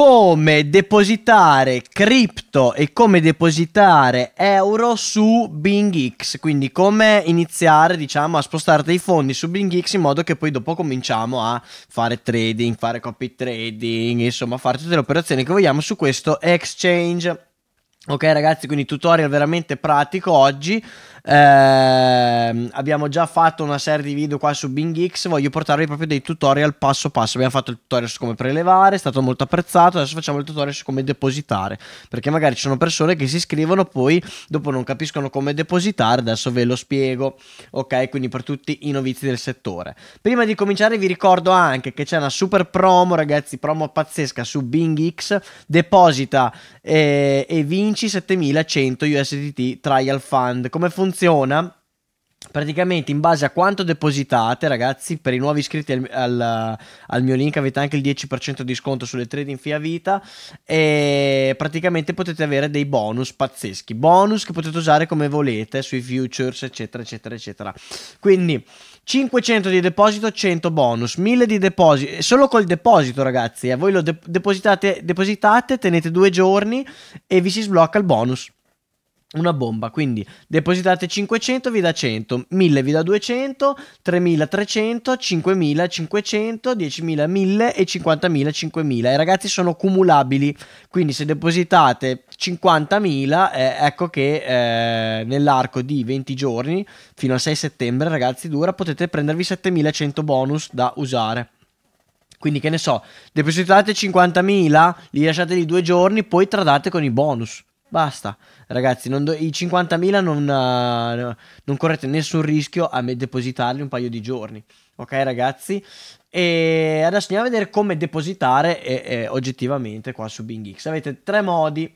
come depositare cripto e come depositare euro su BingX, quindi come iniziare diciamo a spostare dei fondi su BingX in modo che poi dopo cominciamo a fare trading, fare copy trading, insomma fare tutte le operazioni che vogliamo su questo exchange. Ok ragazzi, quindi tutorial veramente pratico oggi. Eh, abbiamo già fatto una serie di video qua su Bing X. Voglio portarvi proprio dei tutorial passo passo. Abbiamo fatto il tutorial su come prelevare, è stato molto apprezzato. Adesso facciamo il tutorial su come depositare. Perché magari ci sono persone che si iscrivono, poi dopo non capiscono come depositare. Adesso ve lo spiego. Ok, quindi per tutti i novizi del settore. Prima di cominciare, vi ricordo anche che c'è una super promo, ragazzi, promo pazzesca su Bing X. Deposita eh, e vinci 7100 USDT Trial Fund. Come funziona? funziona praticamente in base a quanto depositate ragazzi per i nuovi iscritti al, al, al, mio link avete anche il 10% di sconto sulle trading fee vita e praticamente potete avere dei bonus pazzeschi bonus che potete usare come volete sui futures eccetera eccetera eccetera quindi 500 di deposito 100 bonus 1000 di deposito eh, solo col deposito ragazzi eh, voi lo de- depositate, depositate tenete due giorni e vi si sblocca il bonus una bomba, quindi depositate 500 vi da 100, 1000 vi da 200, 3300, 5500, 10000, 1000 e 50000, 5000. I ragazzi sono cumulabili, quindi se depositate 50000 eh, ecco che eh, nell'arco di 20 giorni fino al 6 settembre, ragazzi, dura, potete prendervi 7100 bonus da usare. Quindi che ne so, depositate 50.000, li lasciate lì due giorni, poi tradate con i bonus. Basta, ragazzi, do, i 50.000 non, uh, non, correte nessun rischio a depositarli un paio di giorni. Ok, ragazzi? E adesso andiamo a vedere come depositare e, e, oggettivamente qua su BingX. Avete tre modi.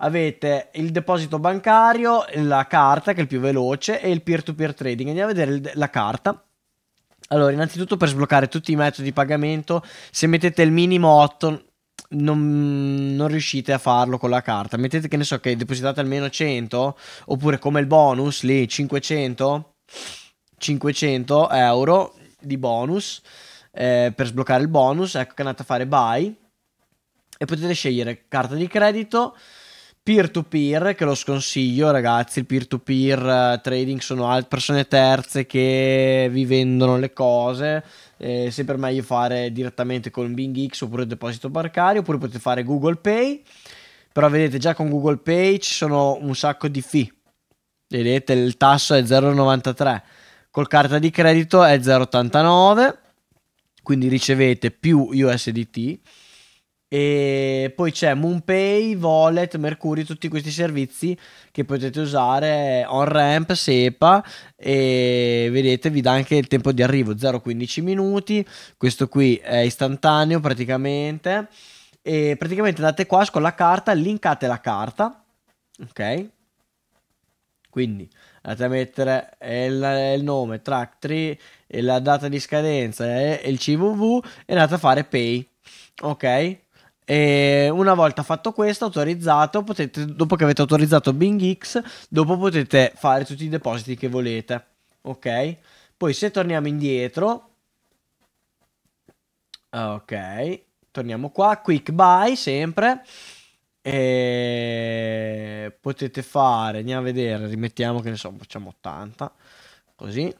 Avete il deposito bancario, la carta che è il più veloce e il peer-to-peer trading. Andiamo a vedere la carta. Allora, innanzitutto per sbloccare tutti i metodi di pagamento, se mettete il minimo 8 non, non, riuscite a farlo con la carta. Mettete che ne so che depositate almeno 100 oppure come il bonus lì 500, 500 euro di bonus eh, per sbloccare il bonus. Ecco che andate a fare buy e potete scegliere carta di credito peer-to-peer che lo sconsiglio ragazzi il peer-to-peer eh, trading sono alt- persone terze che vi vendono le cose eh, sempre meglio fare direttamente con Bing X oppure deposito bancario oppure potete fare Google Pay però vedete già con Google Pay ci sono un sacco di fee vedete il tasso è 0,93 col carta di credito è 0,89 quindi ricevete più USDT e poi c'è MoonPay, Wallet, Mercurio, tutti questi servizi che potete usare on-ramp, SEPA e vedete vi dà anche il tempo di arrivo 0-15 minuti, questo qui è istantaneo praticamente e praticamente andate qua con la carta, linkate la carta, ok? Quindi andate a mettere il, il nome, track 3, la data di scadenza e il CVV e andate a fare pay, ok? E una volta fatto questo, autorizzato, potete, dopo che avete autorizzato Bing X, dopo potete fare tutti i depositi che volete. Ok? Poi se torniamo indietro, ok, torniamo qua, quick buy sempre. E potete fare, andiamo a vedere, rimettiamo che ne so, facciamo 80, così.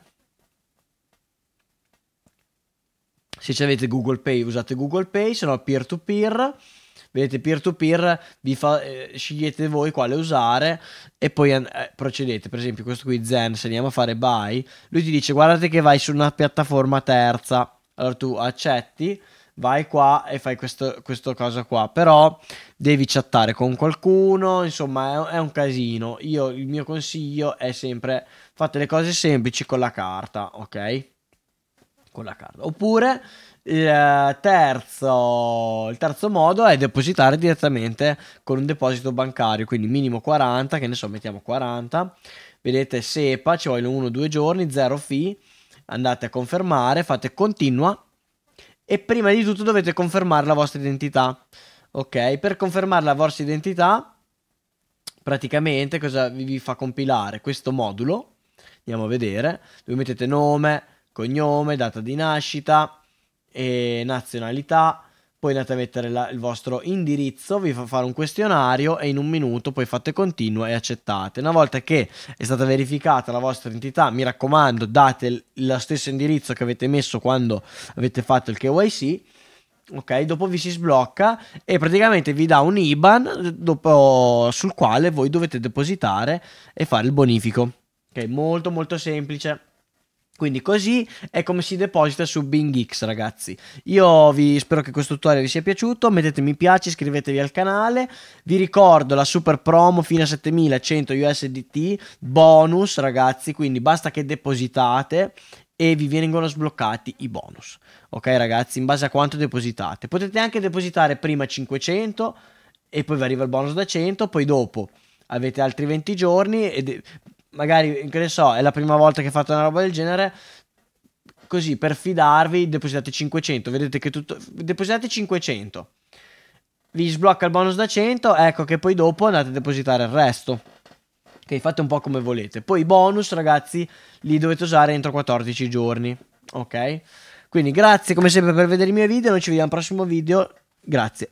se avete Google Pay usate Google Pay, se no peer-to-peer. Vedete, peer-to-peer eh, scegliete voi quale usare e poi eh, procedete. Per esempio, questo qui Zen, se andiamo a fare buy, lui ti dice guardate che vai su una piattaforma terza. Allora tu accetti, vai qua e fai questo, questa cosa qua. Però devi chattare con qualcuno, insomma è, è, un casino. Io, il mio consiglio è sempre fate le cose semplici con la carta, ok? con la carta. Oppure il eh, terzo, il terzo, modo è depositare direttamente con un deposito bancario, quindi minimo 40, che ne so, mettiamo 40. Vedete SEPA, ci vogliono 1-2 giorni, 0 fee. Andate a confermare, fate continua e prima di tutto dovete confermare la vostra identità. Ok, per confermare la vostra identità praticamente cosa vi fa compilare questo modulo? Andiamo a vedere, dove mettete nome, cognome, data di nascita, e nazionalità. Poi andate a mettere la, il vostro indirizzo, vi fa fare un questionario e in un minuto poi fate continua e accettate. Una volta che è stata verificata la vostra identità, mi raccomando, date l- lo stesso indirizzo che avete messo quando avete fatto il KYC. Ok, dopo vi si sblocca e praticamente vi dà un IBAN dopo, sul quale voi dovete depositare e fare il bonifico. Ok, molto molto semplice. Quindi così è come si deposita su Bing X, ragazzi. Io vi spero che questo tutorial vi sia piaciuto, mettete mi piace, iscrivetevi al canale. Vi ricordo la super promo fino a 7100 USDT, bonus ragazzi, quindi basta che depositate e vi vengono sbloccati i bonus. Ok ragazzi, in base a quanto depositate. Potete anche depositare prima 500 e poi vi arriva il bonus da 100, poi dopo avete altri 20 giorni e magari, che ne so, è la prima volta che fate una roba del genere, così per fidarvi depositate 500, vedete che tutto, depositate 500, vi sblocca il bonus da 100, ecco che poi dopo andate a depositare il resto. Ok, fate un po' come volete. Poi i bonus, ragazzi, li dovete usare entro 14 giorni. Ok? Quindi grazie come sempre per vedere i miei video, noi ci vediamo al prossimo video, grazie.